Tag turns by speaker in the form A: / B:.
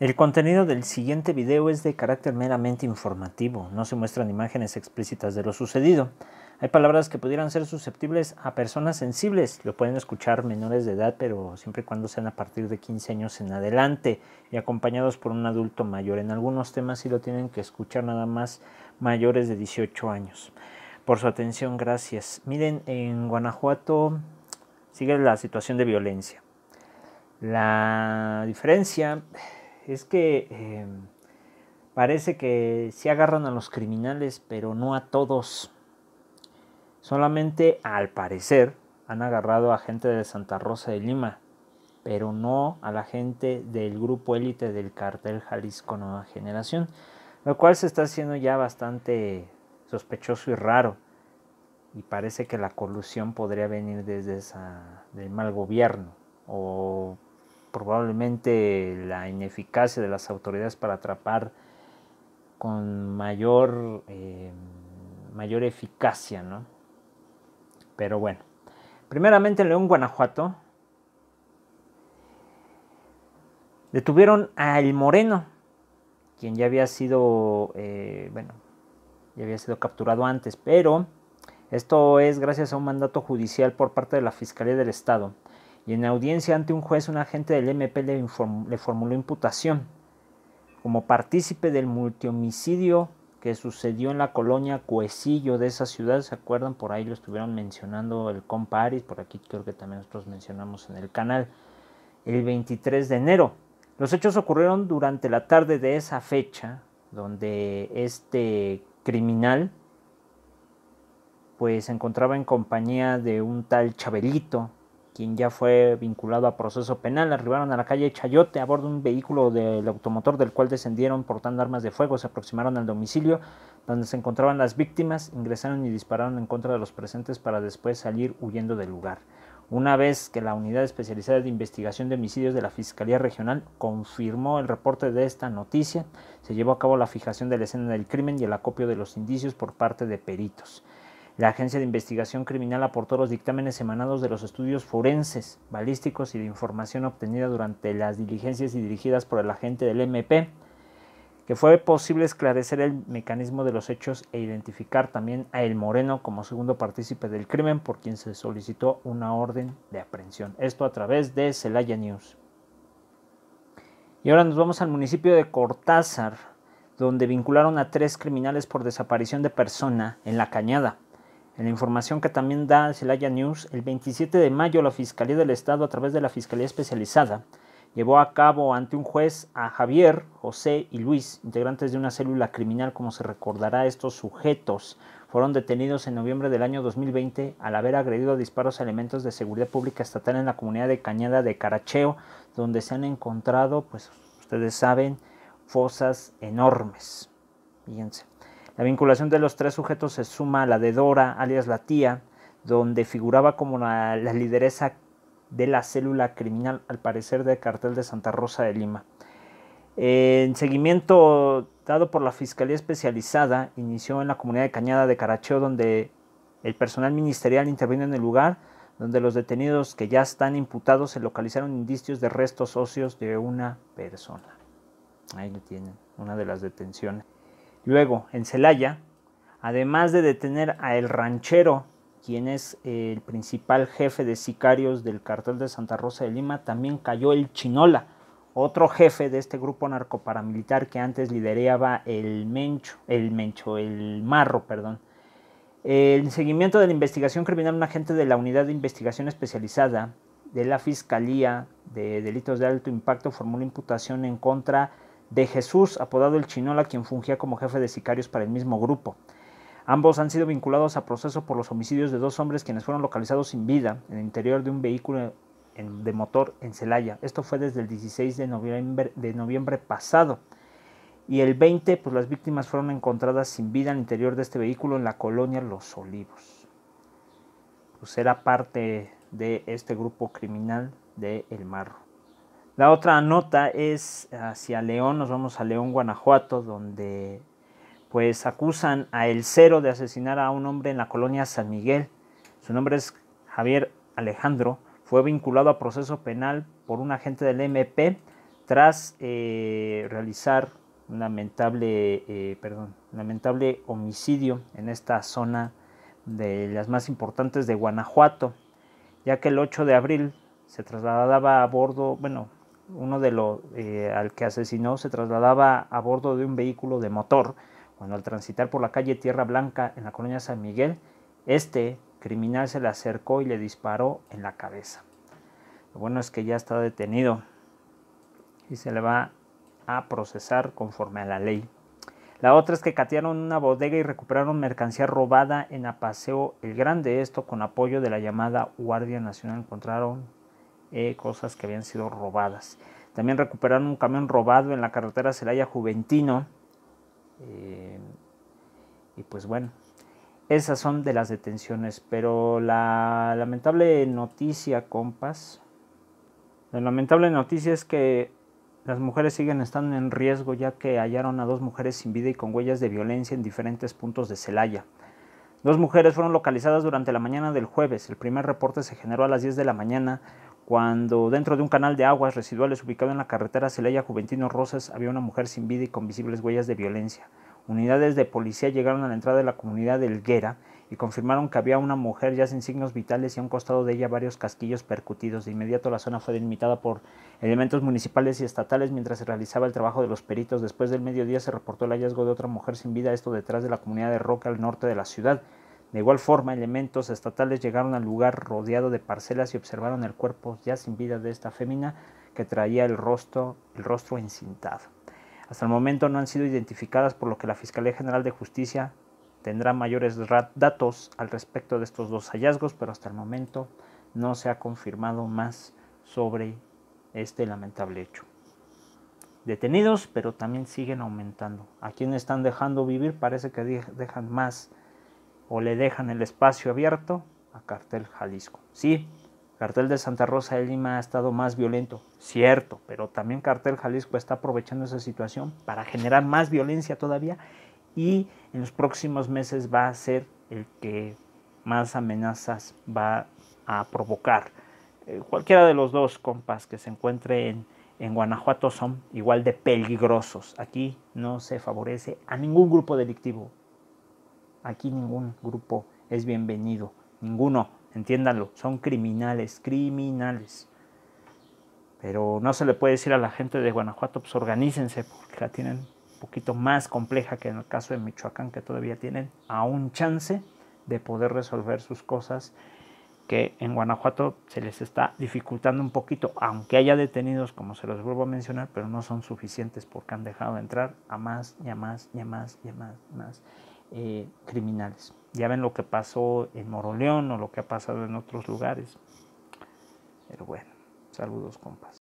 A: El contenido del siguiente video es de carácter meramente informativo, no se muestran imágenes explícitas de lo sucedido. Hay palabras que pudieran ser susceptibles a personas sensibles, lo pueden escuchar menores de edad, pero siempre y cuando sean a partir de 15 años en adelante y acompañados por un adulto mayor. En algunos temas sí lo tienen que escuchar nada más mayores de 18 años. Por su atención, gracias. Miren, en Guanajuato sigue la situación de violencia. La diferencia es que em, parece que sí agarran a los criminales, pero no a todos. Solamente al parecer han agarrado a gente de Santa Rosa de Lima, pero no a la gente del grupo élite del cartel Jalisco Nueva Generación, lo cual se está haciendo ya bastante sospechoso y raro. Y parece que la colusión podría venir desde esa mal gobierno o probablemente la ineficacia de las autoridades para atrapar con mayor, eh, mayor eficacia, ¿no? Pero bueno, primeramente en León, Guanajuato, detuvieron a El Moreno, quien ya había sido, eh, bueno, ya había sido capturado antes, pero esto es gracias a un mandato judicial por parte de la Fiscalía del Estado y en audiencia ante un juez un agente del MP le, formuló imputación como partícipe del multihomicidio que sucedió en la colonia Cuecillo de esa ciudad, ¿se acuerdan? Por ahí lo estuvieron mencionando el compa Aris, por aquí creo que también nosotros mencionamos en el canal, el 23 de enero. Los hechos ocurrieron durante la tarde de esa fecha, donde este criminal pues se encontraba en compañía de un tal Chabelito, quien ya fue vinculado a proceso penal, arribaron a la calle Chayote a bordo de un vehículo del automotor del cual descendieron portando armas de fuego, se aproximaron al domicilio donde se encontraban las víctimas, ingresaron y dispararon en contra de los presentes para después salir huyendo del lugar. Una vez que la Unidad Especializada de Investigación de Homicidios de la Fiscalía Regional confirmó el reporte de esta noticia, se llevó a cabo la fijación de la escena del crimen y el acopio de los indicios por parte de peritos. La Agencia de Investigación Criminal aportó los dictámenes emanados de los estudios forenses, balísticos y de información obtenida durante las diligencias y dirigidas por el agente del MP, que fue posible esclarecer el mecanismo de los hechos e identificar también a El Moreno como segundo partícipe del crimen por quien se solicitó una orden de aprehensión. Esto a través de Celaya News. Y ahora nos vamos al municipio de Cortázar, donde vincularon a tres criminales por desaparición de persona en la cañada. En la información que también da Celaya News, el 27 de mayo la Fiscalía del Estado a través de la Fiscalía Especializada llevó a cabo ante un juez a Javier, José y Luis, integrantes de una célula criminal como se recordará estos sujetos. Fueron detenidos en noviembre del año 2020 al haber agredido a disparos a elementos de seguridad pública estatal en la comunidad de Cañada de Caracheo, donde se han encontrado, pues ustedes saben, fosas enormes. Fíjense. La vinculación de los tres sujetos se suma a la de Dora, alias la tía, donde figuraba como la, lideresa de la célula criminal, al parecer del cartel de Santa Rosa de Lima. En seguimiento dado por la Fiscalía Especializada, inició en la comunidad de Cañada de Caracheo, donde el personal ministerial intervino en el lugar, donde los detenidos que ya están imputados se localizaron indicios de restos óseos de una persona. Ahí lo tienen, una de las detenciones. Luego, en Celaya, además de detener a El Ranchero, quien es eh, el principal jefe de sicarios del cartel de Santa Rosa de Lima, también cayó el Chinola, otro jefe de este grupo narcoparamilitar que antes lideraba el Mencho, el Mencho, el Marro, perdón. En seguimiento de la investigación criminal, un agente de la Unidad de Investigación Especializada de la Fiscalía de Delitos de Alto Impacto formuló imputación en contra de Jesús, apodado el Chinola, quien fungía como jefe de sicarios para el mismo grupo. Ambos han sido vinculados a proceso por los homicidios de dos hombres quienes fueron localizados sin vida en el interior de un vehículo de motor en Celaya. Esto fue desde el 16 de noviembre, de noviembre pasado. Y el 20, pues las víctimas fueron encontradas sin vida en el interior de este vehículo en la colonia Los Olivos. Pues era parte de este grupo criminal de El Marro. La otra nota es hacia León, nos vamos a León, Guanajuato, donde pues acusan a El Cero de asesinar a un hombre en la colonia San Miguel. Su nombre es Javier Alejandro. Fue vinculado a proceso penal por un agente del MP tras eh, realizar un lamentable, eh, perdón, lamentable homicidio en esta zona de las más importantes de Guanajuato, ya que el 8 de abril se trasladaba a bordo, bueno, uno de los eh, al que asesinó se trasladaba a bordo de un vehículo de motor. Cuando al transitar por la calle Tierra Blanca en la colonia San Miguel, este criminal se le acercó y le disparó en la cabeza. Lo bueno es que ya está detenido y se le va a procesar conforme a la ley. La otra es que catearon una bodega y recuperaron mercancía robada en Apaseo el Grande, esto con apoyo de la llamada Guardia Nacional. Encontraron eh, cosas que habían sido robadas. También recuperaron un camión robado en la carretera Celaya Juventino. Eh, y pues bueno, esas son de las detenciones. Pero la lamentable noticia, compas, la lamentable noticia es que las mujeres siguen estando en riesgo ya que hallaron a dos mujeres sin vida y con huellas de violencia en diferentes puntos de Celaya. Dos mujeres fueron localizadas durante la mañana del jueves. El primer reporte se generó a las 10 de la mañana cuando dentro de un canal de aguas residuales ubicado en la carretera Celaya Juventino Rosas había una mujer sin vida y con visibles huellas de violencia. Unidades de policía llegaron a la entrada de la comunidad de Elguera y confirmaron que había una mujer ya sin signos vitales y a un costado de ella varios casquillos percutidos. De inmediato la zona fue delimitada por elementos municipales y estatales mientras se realizaba el trabajo de los peritos. Después del mediodía se reportó el hallazgo de otra mujer sin vida, esto detrás de la comunidad de Roca al norte de la ciudad. De igual forma, elementos estatales llegaron al lugar rodeado de parcelas y observaron el cuerpo ya sin vida de esta fémina que traía el rostro, el rostro encintado. Hasta el momento no han sido identificadas, por lo que la Fiscalía General de Justicia tendrá mayores datos al respecto de estos dos hallazgos, pero hasta el momento no se ha confirmado más sobre este lamentable hecho. Detenidos, pero también siguen aumentando. A quienes están dejando vivir parece que dejan más o le dejan el espacio abierto a Cartel Jalisco. Sí, Cartel de Santa Rosa de Lima ha estado más violento, cierto, pero también Cartel Jalisco está aprovechando esa situación para generar más violencia todavía y en los próximos meses va a ser el que más amenazas va a provocar. Eh, cualquiera de los dos compas que se encuentre en Guanajuato son igual de peligrosos. Aquí no se favorece a ningún grupo delictivo, Aquí ningún grupo es bienvenido, ninguno, entiéndanlo, son criminales, criminales. Pero no se le puede decir a la gente de Guanajuato, pues organícense, porque la tienen un poquito más compleja que en el caso de Michoacán, que todavía tienen aún chance de poder resolver sus cosas que en Guanajuato se les está dificultando un poquito, aunque haya detenidos, como se los vuelvo a mencionar, pero no son suficientes porque han dejado entrar a más y a más y a más y a más. Y a más. Eh, criminales. Ya ven lo que pasó en Moroleón o lo que ha pasado en otros lugares. Pero bueno, saludos compas.